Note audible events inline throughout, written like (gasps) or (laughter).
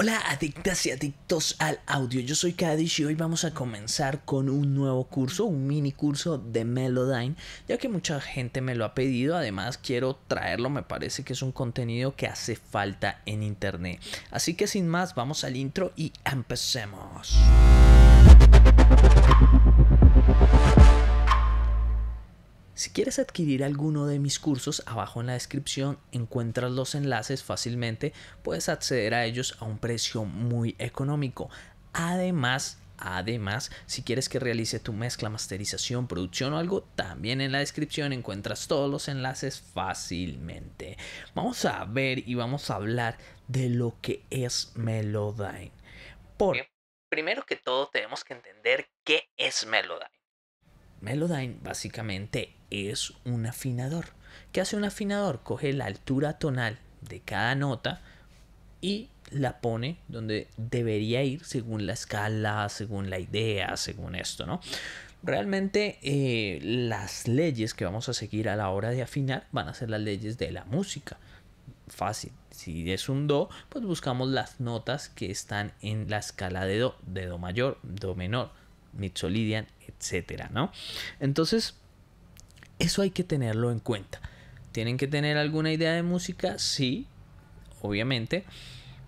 Hola adictas y adictos al audio, yo soy Kadish y hoy vamos a comenzar con un nuevo curso, un mini curso de Melodyne, ya que mucha gente me lo ha pedido, además quiero traerlo, me parece que es un contenido que hace falta en internet. Así que sin más, vamos al intro y empecemos. Si quieres adquirir alguno de mis cursos, abajo en la descripción encuentras los enlaces fácilmente, puedes acceder a ellos a un precio muy económico. Además, Además, si quieres que realice tu mezcla, masterización, producción o algo, también en la descripción encuentras todos los enlaces fácilmente. Vamos a ver y vamos a hablar de lo que es Melodyne. Porque primero que todo tenemos que entender qué es Melodyne. Melodyne básicamente es un afinador. ¿Qué hace un afinador? Coge la altura tonal de cada nota y la pone donde debería ir según la escala, según la idea, según esto, ¿no? Realmente eh, las leyes que vamos a seguir a la hora de afinar van a ser las leyes de la música. Fácil. Si es un do, pues buscamos las notas que están en la escala de do, de do mayor, do menor, Mitsolidian, etcétera, ¿no? Entonces, eso hay que tenerlo en cuenta. ¿Tienen que tener alguna idea de música? Sí, obviamente.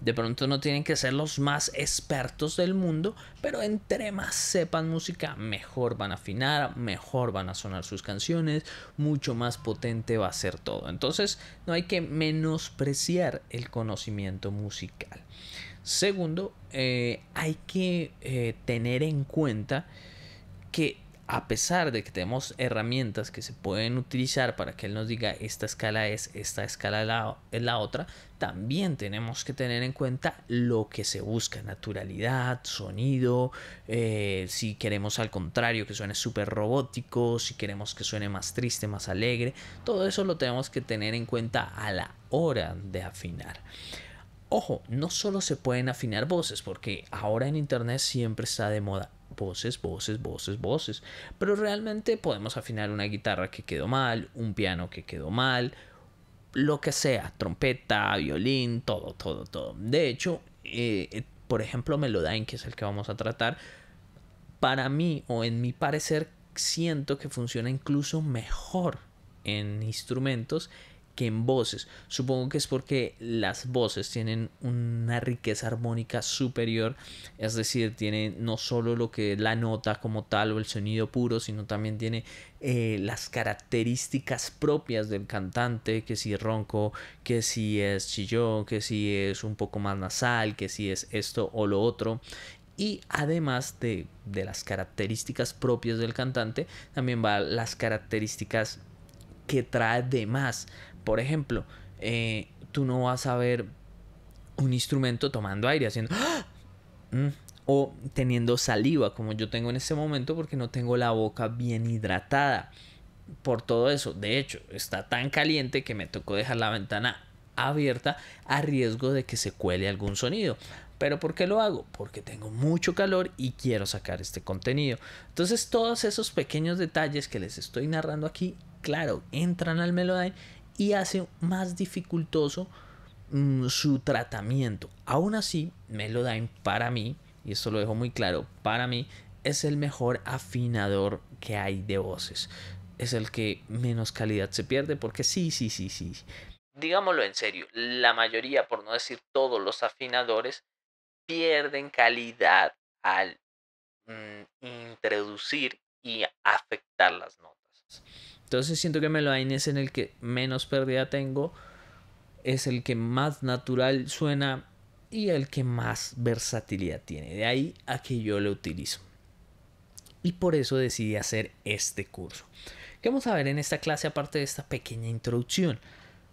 De pronto no tienen que ser los más expertos del mundo, pero entre más sepan música, mejor van a afinar, mejor van a sonar sus canciones, mucho más potente va a ser todo. Entonces no hay que menospreciar el conocimiento musical. Segundo, eh, hay que eh, tener en cuenta que a pesar de que tenemos herramientas que se pueden utilizar para que él nos diga esta escala es, esta escala la, es la otra, también tenemos que tener en cuenta lo que se busca, naturalidad, sonido, eh, si queremos al contrario que suene súper robótico, si queremos que suene más triste, más alegre, todo eso lo tenemos que tener en cuenta a la hora de afinar. Ojo, no solo se pueden afinar voces, porque ahora en internet siempre está de moda voces, voces, voces, voces. Pero realmente podemos afinar una guitarra que quedó mal, un piano que quedó mal, lo que sea, trompeta, violín, todo, todo, todo. De hecho, eh, eh, por ejemplo, Melodyne, que es el que vamos a tratar, para mí o en mi parecer siento que funciona incluso mejor en instrumentos que en voces. Supongo que es porque las voces tienen una riqueza armónica superior, es decir, tiene no solo lo que es la nota como tal o el sonido puro, sino también tiene eh, las características propias del cantante, que si ronco, que si es chillón, que si es un poco más nasal, que si es esto o lo otro. Y además de, de las características propias del cantante, también van las características que trae de más por ejemplo, eh, tú no vas a ver un instrumento tomando aire, haciendo... (gasps) O teniendo saliva, como yo tengo en este momento, porque no tengo la boca bien hidratada. Por todo eso, de hecho, está tan caliente que me tocó dejar la ventana abierta a riesgo de que se cuele algún sonido. ¿Pero por qué lo hago? Porque tengo mucho calor y quiero sacar este contenido. Entonces todos esos pequeños detalles que les estoy narrando aquí, claro, entran al Melodyne y hace más dificultoso mm, su tratamiento. Aún así, Melodyne para mí, y esto lo dejo muy claro, para mí es el mejor afinador que hay de voces. Es el que menos calidad se pierde porque sí, sí, sí, sí. Digámoslo en serio, la mayoría, por no decir todos los afinadores, pierden calidad al mm, introducir y afectar las notas. Entonces siento que lo es en el que menos pérdida tengo, es el que más natural suena y el que más versatilidad tiene. De ahí a que yo lo utilizo. Y por eso decidí hacer este curso. ¿Qué vamos a ver en esta clase aparte de esta pequeña introducción?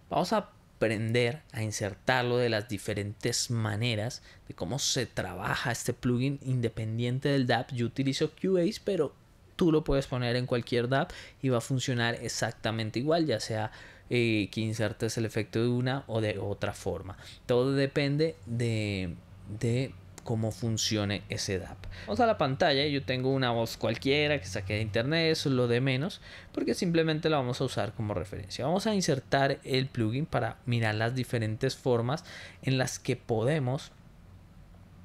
Vamos a aprender a insertarlo de las diferentes maneras de cómo se trabaja este plugin independiente del DAP. Yo utilizo Cubase pero tú lo puedes poner en cualquier DAP y va a funcionar exactamente igual, ya sea eh, que insertes el efecto de una o de otra forma. Todo depende de, cómo funcione ese DAP. Vamos a la pantalla, yo tengo una voz cualquiera que saque de internet, eso lo de menos, porque simplemente la vamos a usar como referencia. Vamos a insertar el plugin para mirar las diferentes formas en las que podemos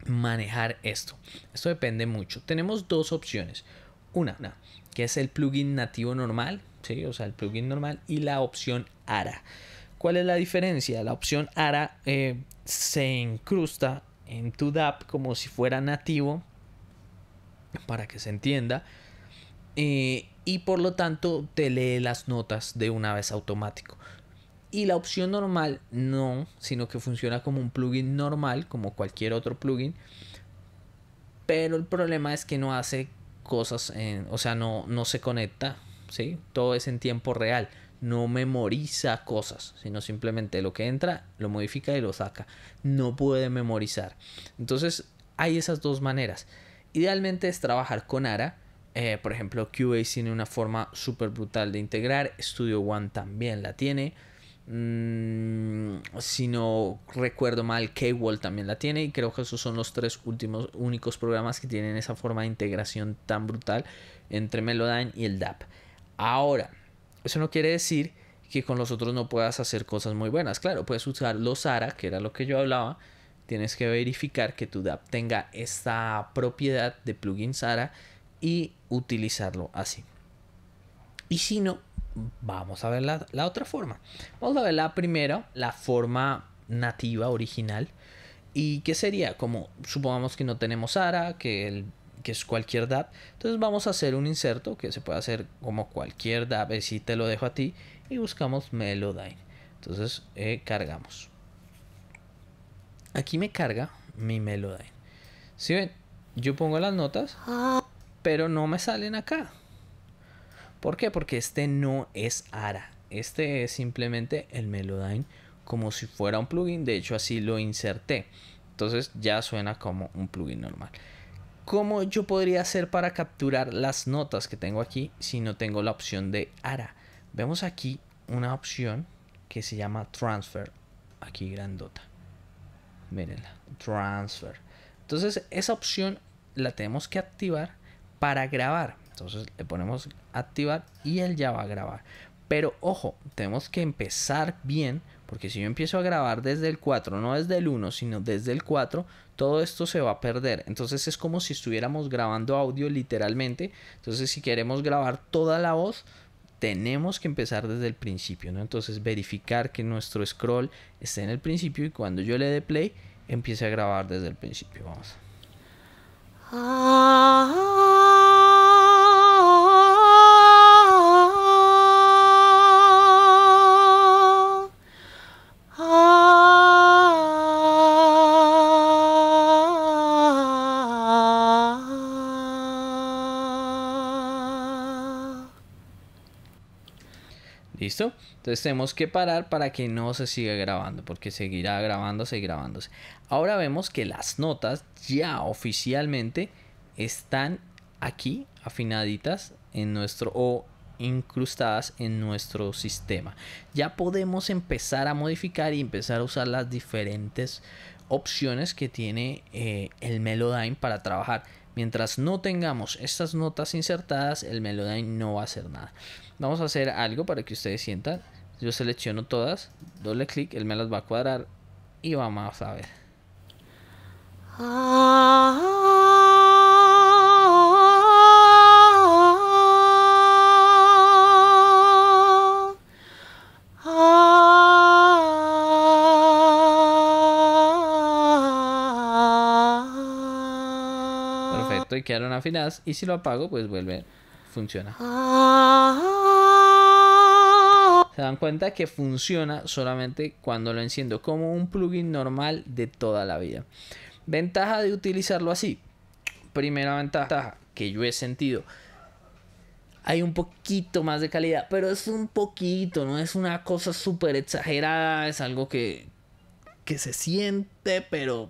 manejar esto. Esto depende mucho. Tenemos dos opciones. Una, que es el plugin nativo normal, ¿sí? o sea, el plugin normal y la opción ARA. ¿Cuál es la diferencia? La opción ARA eh, se incrusta en tu DAP como si fuera nativo, para que se entienda, eh, y por lo tanto te lee las notas de una vez automático. Y la opción normal no, sino que funciona como un plugin normal, como cualquier otro plugin. Pero el problema es que no hace cosas, en, o sea, no, no se conecta, ¿sí? Todo es en tiempo real, no memoriza cosas, sino simplemente lo que entra, lo modifica y lo saca. No puede memorizar. Entonces, hay esas dos maneras. Idealmente es trabajar con ARA. Eh, por ejemplo, QA tiene una forma súper brutal de integrar. Studio One también la tiene. Mm, si no recuerdo mal, K-Wall también la tiene y creo que esos son los tres últimos únicos programas que tienen esa forma de integración tan brutal entre Melodyne y el DAP. Ahora, eso no quiere decir que con los otros no puedas hacer cosas muy buenas. Claro, puedes usar los ARA, que era lo que yo hablaba. Tienes que verificar que tu DAP tenga esta propiedad de plugin SARA y utilizarlo así. Y si no, vamos a ver la, otra forma. Vamos a ver la primera, la forma nativa, original. ¿Y qué sería? Como supongamos que no tenemos ara que, que es cualquier DAP. Entonces vamos a hacer un inserto que se puede hacer como cualquier DAP, si te lo dejo a ti. Y buscamos Melodyne. Entonces eh, cargamos. Aquí me carga mi Melodyne. Si ven, yo pongo las notas, ah. pero no me salen acá. ¿Por qué? Porque este no es ARA. Este es simplemente el Melodyne como si fuera un plugin. De hecho, así lo inserté. Entonces ya suena como un plugin normal. ¿Cómo yo podría hacer para capturar las notas que tengo aquí si no tengo la opción de ARA? Vemos aquí una opción que se llama Transfer. Aquí grandota. Mírenla. Transfer. Entonces esa opción la tenemos que activar para grabar. Entonces le ponemos activar y él ya va a grabar. Pero ojo, tenemos que empezar bien, porque si yo empiezo a grabar desde el 4, no desde el 1, sino desde el 4, todo esto se va a perder. Entonces es como si estuviéramos grabando audio literalmente. Entonces si queremos grabar toda la voz, tenemos que empezar desde el principio, ¿no? Entonces verificar que nuestro scroll esté en el principio y cuando yo le dé play, empiece a grabar desde el principio. Vamos. Ah. Entonces tenemos que parar para que no se siga grabando, porque seguirá grabándose y grabándose. Ahora vemos que las notas ya oficialmente están aquí afinaditas en nuestro o incrustadas en nuestro sistema. Ya podemos empezar a modificar y empezar a usar las diferentes opciones que tiene eh, el Melodyne para trabajar. Mientras no tengamos estas notas insertadas, el melody no va a hacer nada. Vamos a hacer algo para que ustedes sientan. Yo selecciono todas, doble clic, él me las va a cuadrar y vamos a ver. Ah. que y quedaron afinadas. Y si lo apago, pues vuelve, funciona. Ah. Se dan cuenta que funciona solamente cuando lo enciendo como un plugin normal de toda la vida. Ventaja de utilizarlo así. Primera ventaja que yo he sentido hay un poquito más de calidad, pero es un poquito, no es una cosa súper exagerada, es algo que, que se siente, pero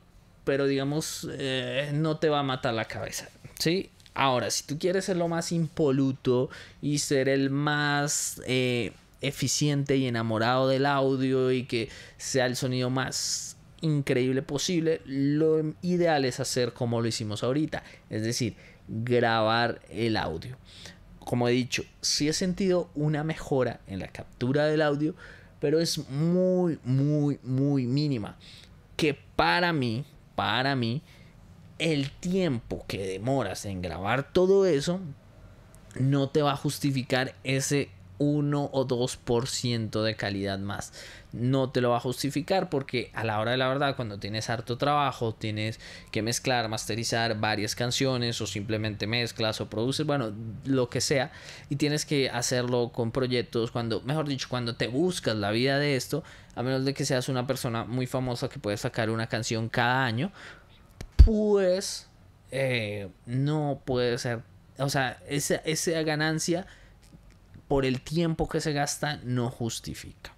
pero digamos, eh, no te va a matar la cabeza, ¿sí? Ahora, si tú quieres ser lo más impoluto y ser el más eh, eficiente y enamorado del audio y que sea el sonido más increíble posible, lo ideal es hacer como lo hicimos ahorita, es decir, grabar el audio. Como he dicho, sí he sentido una mejora en la captura del audio, pero es muy, muy, muy mínima. Que para mí, para mí, el tiempo que demoras en grabar todo eso no te va a justificar ese 1 o 2% de calidad más. No te lo va a justificar porque a la hora de la verdad, cuando tienes harto trabajo, tienes que mezclar, masterizar varias canciones o simplemente mezclas o produces, bueno, lo que sea, y tienes que hacerlo con proyectos, cuando, mejor dicho, cuando te buscas la vida de esto, a menos de que seas una persona muy famosa que puede sacar una canción cada año, pues eh, no puede ser, o sea, esa, esa ganancia por el tiempo que se gasta no justifica.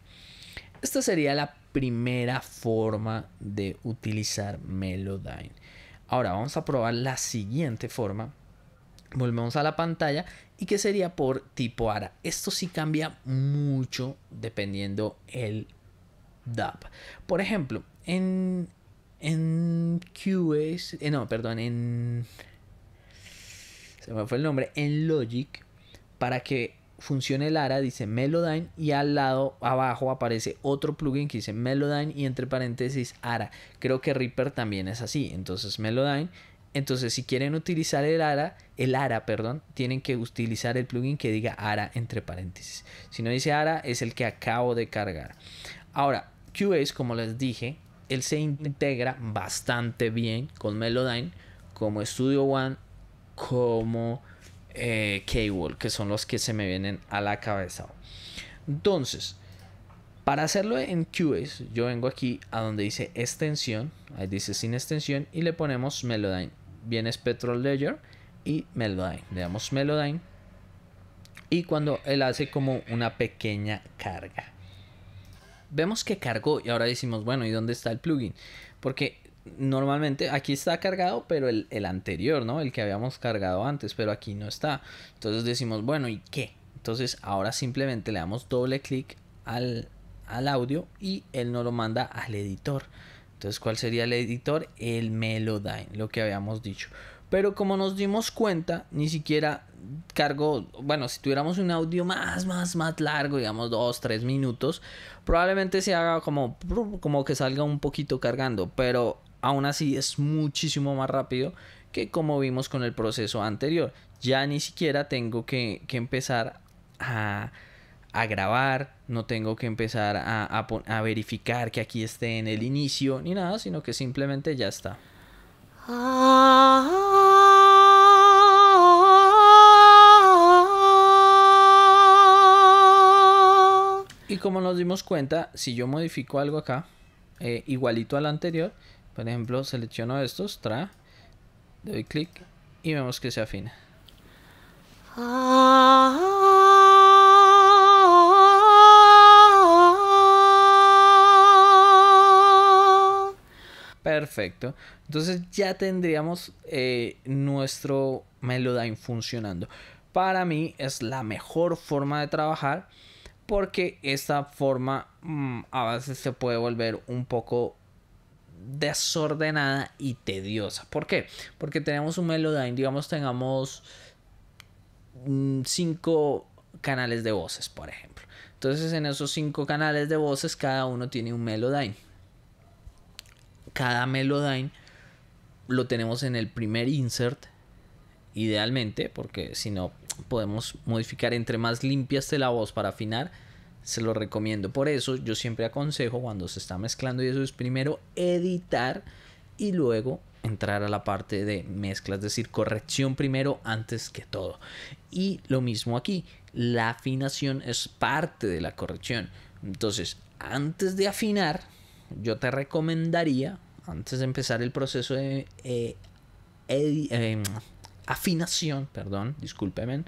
Esta sería la primera forma de utilizar Melodyne. Ahora vamos a probar la siguiente forma. Volvemos a la pantalla y que sería por tipo ARA. Esto sí cambia mucho dependiendo el DAP. Por ejemplo, en, en eh, no, perdón, en... Se me fue el nombre, en Logic, para que funciona el ARA, dice Melodyne y al lado abajo aparece otro plugin que dice Melodyne y entre paréntesis ARA. Creo que Reaper también es así, entonces Melodyne. Entonces, si quieren utilizar el ARA, el ARA, perdón, tienen que utilizar el plugin que diga ARA entre paréntesis. Si no dice ARA, es el que acabo de cargar. Ahora, Qs como les dije, él se integra bastante bien con Melodyne, como Studio One, como eh, que son los que se me vienen a la cabeza. Entonces, para hacerlo en QS, yo vengo aquí a donde dice extensión, ahí dice sin extensión, y le ponemos Melodyne. Viene Spectral Layer y Melodyne. Le damos Melodyne. Y cuando él hace como una pequeña carga. Vemos que cargó y ahora decimos, bueno, ¿y dónde está el plugin? Porque normalmente aquí está cargado, pero el, anterior, ¿no? El que habíamos cargado antes, pero aquí no está. Entonces decimos, bueno, ¿y qué? Entonces ahora simplemente le damos doble clic al, audio y él nos lo manda al editor. Entonces, ¿cuál sería el editor? El Melodyne, lo que habíamos dicho. Pero como nos dimos cuenta, ni siquiera cargo, bueno, si tuviéramos un audio más, más, más largo, digamos 2, 3 minutos, probablemente se haga como, como que salga un poquito cargando, pero aún así es muchísimo más rápido que como vimos con el proceso anterior. Ya ni siquiera tengo que, empezar a, grabar, no tengo que empezar a, verificar que aquí esté en el inicio ni nada, sino que simplemente ya está. Ah. Y como nos dimos cuenta, si yo modifico algo acá, eh, igualito al anterior, por ejemplo, selecciono estos, tra, doy clic y vemos que se afina. Perfecto. Entonces ya tendríamos eh, nuestro Melodyne funcionando. Para mí es la mejor forma de trabajar porque esta forma mm, a veces se puede volver un poco desordenada y tediosa. ¿Por qué? Porque tenemos un Melodyne, digamos, tengamos mm, cinco canales de voces, por ejemplo. Entonces, en esos cinco canales de voces, cada uno tiene un Melodyne. Cada Melodyne lo tenemos en el primer insert, idealmente, porque si no podemos modificar entre más limpias de la voz para afinar se lo recomiendo. Por eso yo siempre aconsejo cuando se está mezclando y eso es primero editar y luego entrar a la parte de mezcla, es decir, corrección primero antes que todo. Y lo mismo aquí, la afinación es parte de la corrección. Entonces, antes de afinar, yo te recomendaría, antes de empezar el proceso de eh, eh, afinación, perdón, discúlpeme,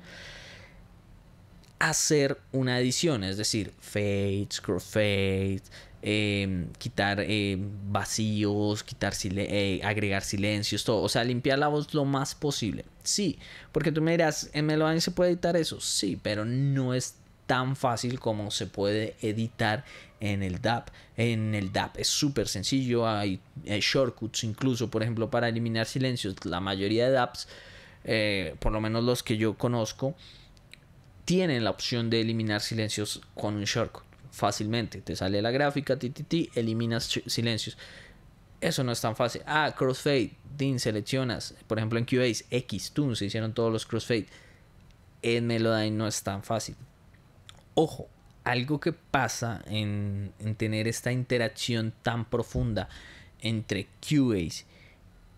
hacer una edición, es decir, fades, scroll fade em, quitar em, vacíos, quitar eh, agregar silencios, todo. O sea, limpiar la voz lo más posible. Sí, porque tú me dirás, en Melodyne se puede editar eso. Sí, pero no es tan fácil como se puede editar en el DAP. En el DAP es súper sencillo, hay, hay, shortcuts incluso, por ejemplo, para eliminar silencios. La mayoría de DAPs, eh, por lo menos los que yo conozco, tienen la opción de eliminar silencios con un shortcut fácilmente. Te sale la gráfica, ti, ti, eliminas silencios. Eso no es tan fácil. Ah, crossfade, DIN, seleccionas. Por ejemplo, en Cubase, X, Tune, se hicieron todos los crossfade. En Melodyne no es tan fácil. Ojo, algo que pasa en, en tener esta interacción tan profunda entre Cubase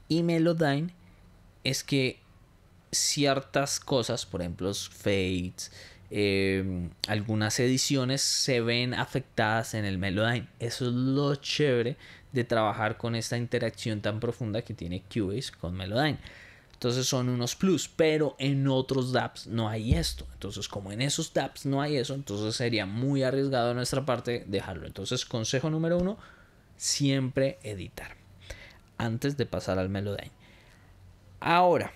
y Melodyne es que ciertas cosas, por ejemplo, los fades, eh, algunas ediciones se ven afectadas en el Melodyne. Eso es lo chévere de trabajar con esta interacción tan profunda que tiene Cubase con Melodyne. Entonces son unos plus, pero en otros dApps no hay esto. Entonces como en esos dApps no hay eso, entonces sería muy arriesgado de nuestra parte dejarlo. Entonces consejo número uno, siempre editar antes de pasar al Melodyne. Ahora,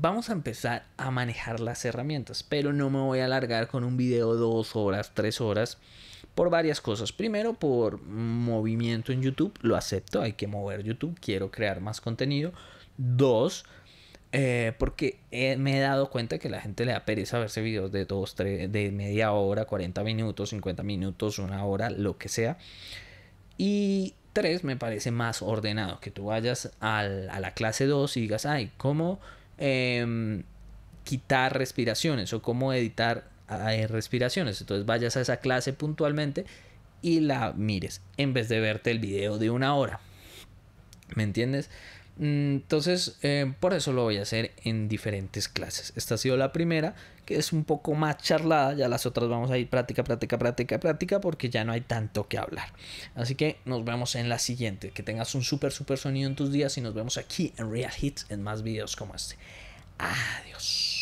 vamos a empezar a manejar las herramientas, pero no me voy a alargar con un video dos horas, tres horas, por varias cosas. Primero, por movimiento en YouTube, lo acepto, hay que mover YouTube, quiero crear más contenido. Dos, eh, porque eh, me he dado cuenta que la gente le da pereza verse videos de dos, tres, de media hora, 40 minutos, 50 minutos, una hora, lo que sea. Y tres, me parece más ordenado que tú vayas a la clase 2 y digas, ay, ¿cómo? Em, quitar respiraciones o cómo editar eh, respiraciones. Entonces vayas a esa clase puntualmente y la mires en vez de verte el video de una hora. ¿Me entiendes? Mm, entonces, eh, por eso lo voy a hacer en diferentes clases. Esta ha sido la primera, que es un poco más charlada. Ya las otras vamos a ir práctica, práctica, práctica, práctica, porque ya no hay tanto que hablar. Así que nos vemos en la siguiente. Que tengas un súper, súper sonido en tus días y nos vemos aquí en Real Hits en más videos como este. Adiós.